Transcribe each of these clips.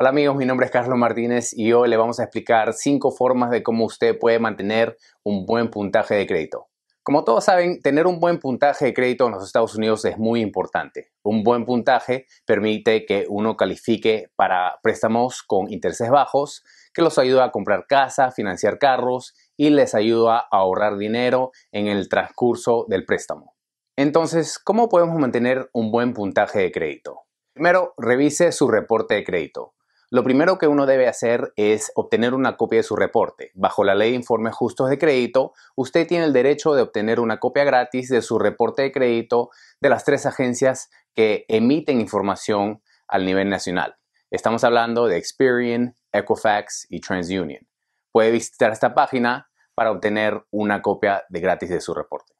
Hola amigos, mi nombre es Carlos Martínez y hoy le vamos a explicar 5 formas de cómo usted puede mantener un buen puntaje de crédito. Como todos saben, tener un buen puntaje de crédito en los Estados Unidos es muy importante. Un buen puntaje permite que uno califique para préstamos con intereses bajos, que los ayuda a comprar casa, financiar carros y les ayuda a ahorrar dinero en el transcurso del préstamo. Entonces, ¿cómo podemos mantener un buen puntaje de crédito? Primero, revise su reporte de crédito. Lo primero que uno debe hacer es obtener una copia de su reporte. Bajo la ley de informes justos de crédito, usted tiene el derecho de obtener una copia gratis de su reporte de crédito de las tres agencias que emiten información al nivel nacional. Estamos hablando de Experian, Equifax y TransUnion. Puede visitar esta página para obtener una copia de gratis de su reporte.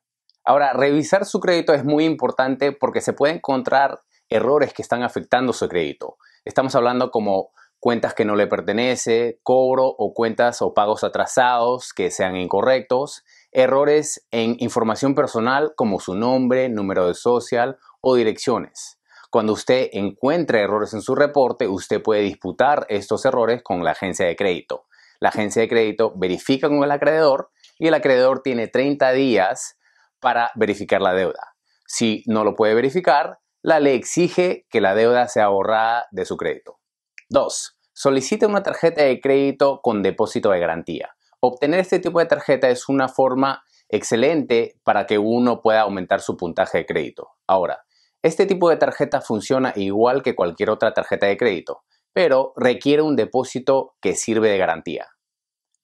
Ahora, revisar su crédito es muy importante porque se puede encontrar errores que están afectando su crédito. Estamos hablando como cuentas que no le pertenece, cobro o cuentas o pagos atrasados que sean incorrectos, errores en información personal como su nombre, número de social o direcciones. Cuando usted encuentra errores en su reporte, usted puede disputar estos errores con la agencia de crédito. La agencia de crédito verifica con el acreedor y el acreedor tiene 30 días para verificar la deuda. Si no lo puede verificar, la ley exige que la deuda sea borrada de su crédito. 2. Solicite una tarjeta de crédito con depósito de garantía. Obtener este tipo de tarjeta es una forma excelente para que uno pueda aumentar su puntaje de crédito. Ahora, este tipo de tarjeta funciona igual que cualquier otra tarjeta de crédito, pero requiere un depósito que sirve de garantía.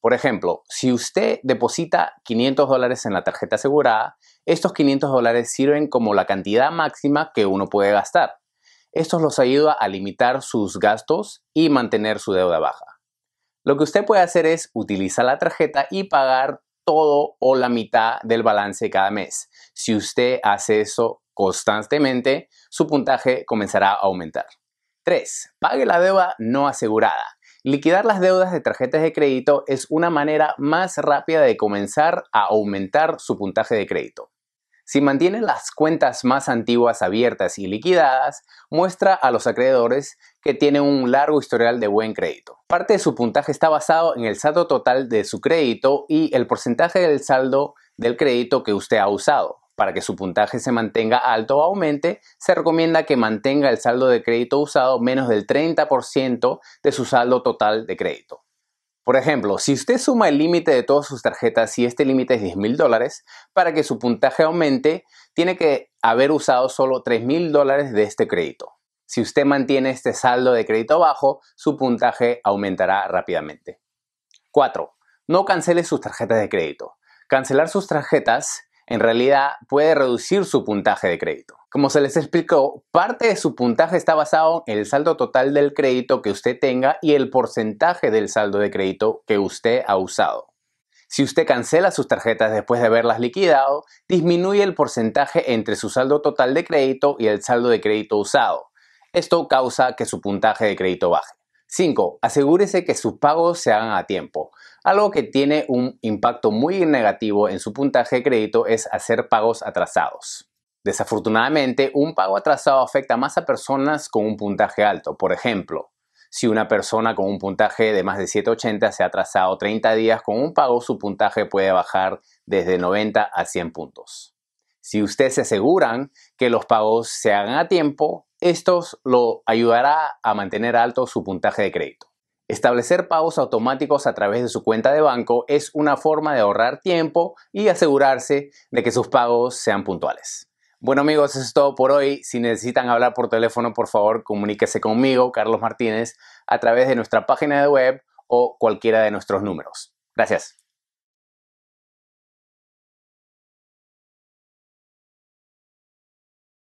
Por ejemplo, si usted deposita 500 en la tarjeta asegurada, estos 500 sirven como la cantidad máxima que uno puede gastar. Esto los ayuda a limitar sus gastos y mantener su deuda baja. Lo que usted puede hacer es utilizar la tarjeta y pagar todo o la mitad del balance cada mes. Si usted hace eso constantemente, su puntaje comenzará a aumentar. 3. Pague la deuda no asegurada. Liquidar las deudas de tarjetas de crédito es una manera más rápida de comenzar a aumentar su puntaje de crédito. Si mantiene las cuentas más antiguas abiertas y liquidadas, muestra a los acreedores que tiene un largo historial de buen crédito. Parte de su puntaje está basado en el saldo total de su crédito y el porcentaje del saldo del crédito que usted ha usado. Para que su puntaje se mantenga alto o aumente, se recomienda que mantenga el saldo de crédito usado menos del 30% de su saldo total de crédito. Por ejemplo, si usted suma el límite de todas sus tarjetas y este límite es 10 mil dólares, para que su puntaje aumente, tiene que haber usado solo $3,000 mil dólares de este crédito. Si usted mantiene este saldo de crédito bajo, su puntaje aumentará rápidamente. 4. No cancele sus tarjetas de crédito. Cancelar sus tarjetas en realidad puede reducir su puntaje de crédito. Como se les explicó, parte de su puntaje está basado en el saldo total del crédito que usted tenga y el porcentaje del saldo de crédito que usted ha usado. Si usted cancela sus tarjetas después de haberlas liquidado, disminuye el porcentaje entre su saldo total de crédito y el saldo de crédito usado. Esto causa que su puntaje de crédito baje. 5. Asegúrese que sus pagos se hagan a tiempo. Algo que tiene un impacto muy negativo en su puntaje de crédito es hacer pagos atrasados. Desafortunadamente, un pago atrasado afecta más a personas con un puntaje alto. Por ejemplo, si una persona con un puntaje de más de 780 se ha atrasado 30 días con un pago, su puntaje puede bajar desde 90 a 100 puntos. Si ustedes se aseguran que los pagos se hagan a tiempo, esto lo ayudará a mantener alto su puntaje de crédito. Establecer pagos automáticos a través de su cuenta de banco es una forma de ahorrar tiempo y asegurarse de que sus pagos sean puntuales. Bueno amigos, eso es todo por hoy. Si necesitan hablar por teléfono, por favor, comuníquese conmigo, Carlos Martínez, a través de nuestra página de web o cualquiera de nuestros números. Gracias.